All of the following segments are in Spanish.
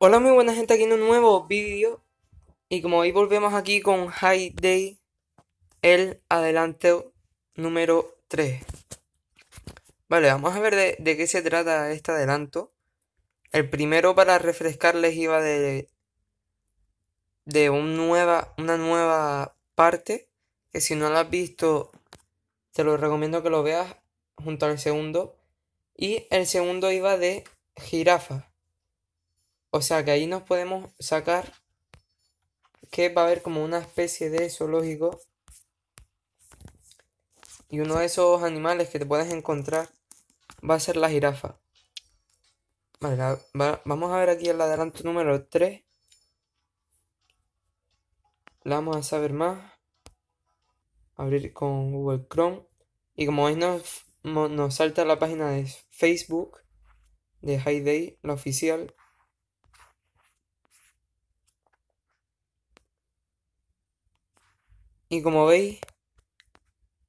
Hola muy buena gente, aquí en un nuevo vídeo Y como hoy volvemos aquí con High Day El adelanto número 3 Vale, vamos a ver de, qué se trata este adelanto El primero para refrescarles iba de De un nueva, una nueva parte Que si no la has visto Te lo recomiendo que lo veas junto al segundo Y el segundo iba de jirafa o sea que ahí nos podemos sacar que va a haber como una especie de zoológico. Y uno de esos animales que te puedes encontrar va a ser la jirafa. vamos a ver aquí el adelanto número 3. La vamos a saber más. Abrir con Google Chrome. Y como veis nos, nos salta la página de Facebook de High Day, la oficial. y como veis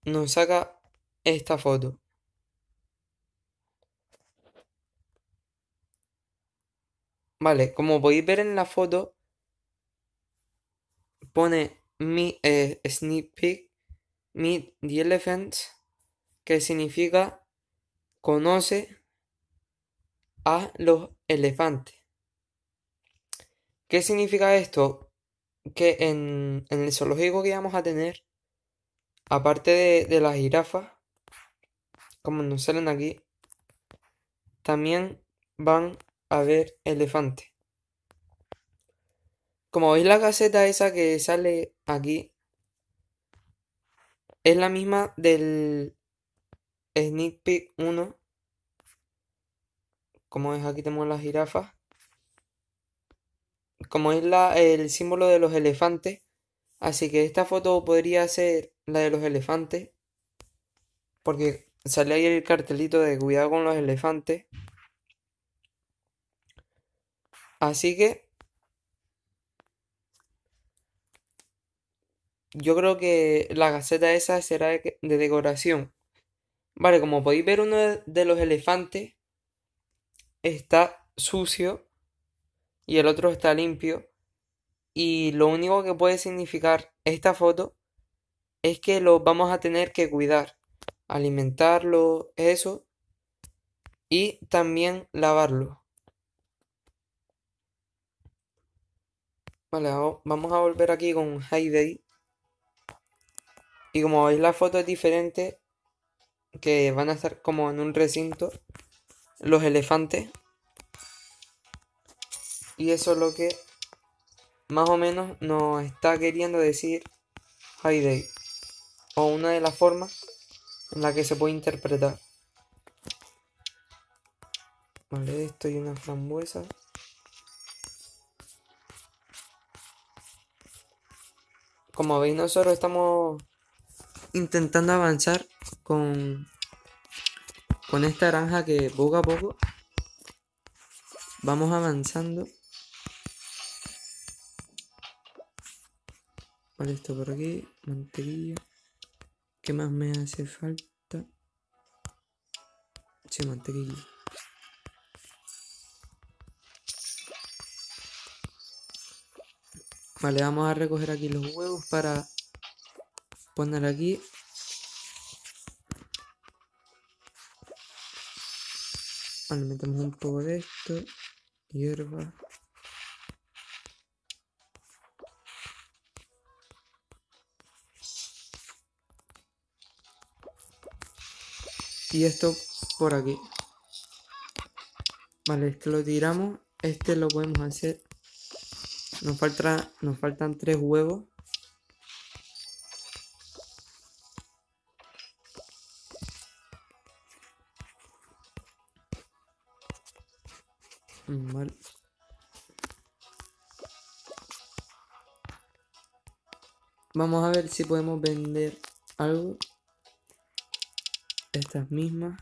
nos saca esta foto. Vale, como podéis ver en la foto, pone mi eh, sneak peek, meet the elephants, que significa conoce a los elefantes. ¿Qué significa esto? que en, el zoológico que vamos a tener, aparte de, las jirafas, como nos salen aquí, también van a ver elefantes. Como veis la caseta esa que sale aquí, es la misma del Sneak Peek 1. Como veis aquí tenemos las jirafas como es la, el símbolo de los elefantes. Así que esta foto podría ser la de los elefantes. Porque sale ahí el cartelito de cuidado con los elefantes. Así que yo creo que la gaceta esa será de, decoración. Vale, como podéis ver uno de los elefantes está sucio y el otro está limpio. Y lo único que puede significar esta foto es que lo vamos a tener que cuidar, alimentarlo, eso, y también lavarlo. Vale, vamos a volver aquí con day Y como veis la foto es diferente, que van a estar como en un recinto, los elefantes y eso es lo que más o menos nos está queriendo decir Day. O una de las formas en la que se puede interpretar. Vale, esto y una frambuesa. Como veis, nosotros estamos intentando avanzar con, con esta naranja que poco a poco vamos avanzando. Vale, esto por aquí. Mantequilla. ¿Qué más me hace falta? Sí, mantequilla. Vale, vamos a recoger aquí los huevos para poner aquí. Vale, metemos un poco de esto. Hierba. y esto por aquí. Vale, este lo tiramos. Este lo podemos hacer. Nos, falta, nos faltan tres huevos. Mm, vale. Vamos a ver si podemos vender algo estas mismas.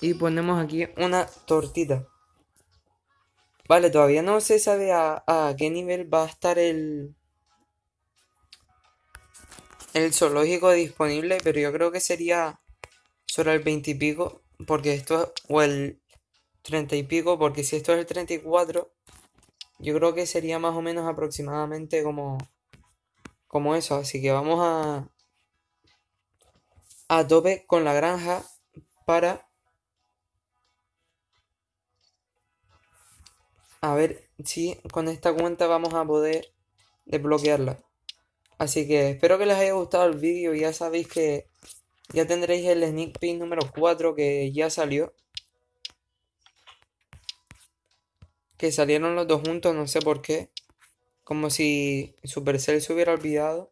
Y ponemos aquí una tortita. Vale, todavía no se sabe a, qué nivel va a estar el, el zoológico disponible, pero yo creo que sería sobre el 20 y pico, porque esto o el 30 y pico, porque si esto es el 34, yo creo que sería más o menos aproximadamente como como eso. Así que vamos a, a tope con la granja para a ver si con esta cuenta vamos a poder desbloquearla. Así que espero que les haya gustado el vídeo. Ya sabéis que ya tendréis el sneak peek número 4 que ya salió. Que salieron los dos juntos, no sé por qué como si Supercell se hubiera olvidado,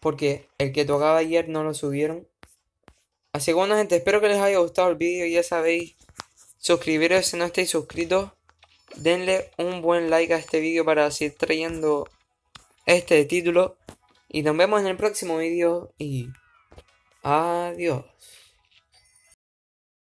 porque el que tocaba ayer no lo subieron. Así que bueno gente, espero que les haya gustado el vídeo, ya sabéis, suscribiros si no estáis suscritos, denle un buen like a este vídeo para seguir trayendo este título, y nos vemos en el próximo vídeo, y adiós.